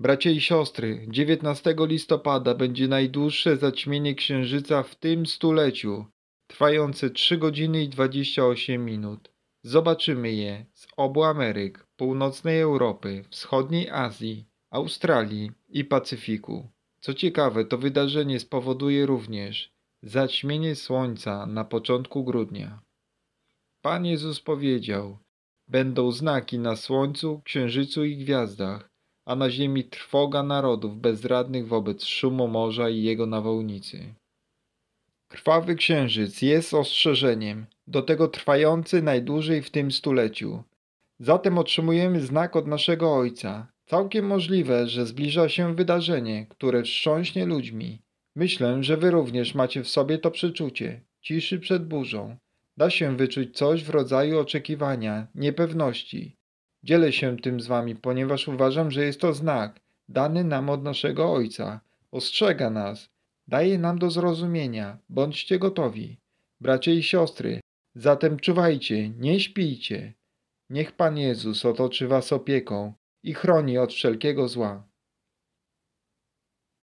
Bracie i siostry, 19 listopada będzie najdłuższe zaćmienie księżyca w tym stuleciu, trwające 3 godziny i 28 minut. Zobaczymy je z obu Ameryk, północnej Europy, wschodniej Azji, Australii i Pacyfiku. Co ciekawe, to wydarzenie spowoduje również zaćmienie słońca na początku grudnia. Pan Jezus powiedział: Będą znaki na słońcu, księżycu i gwiazdach a na ziemi trwoga narodów bezradnych wobec szumu morza i jego nawołnicy. Krwawy księżyc jest ostrzeżeniem, do tego trwający najdłużej w tym stuleciu. Zatem otrzymujemy znak od naszego Ojca. Całkiem możliwe, że zbliża się wydarzenie, które wstrząśnie ludźmi. Myślę, że wy również macie w sobie to przeczucie ciszy przed burzą. Da się wyczuć coś w rodzaju oczekiwania, niepewności, Dzielę się tym z wami, ponieważ uważam, że jest to znak, dany nam od naszego Ojca. Ostrzega nas, daje nam do zrozumienia. Bądźcie gotowi, bracie i siostry. Zatem czuwajcie, nie śpijcie. Niech Pan Jezus otoczy was opieką i chroni od wszelkiego zła.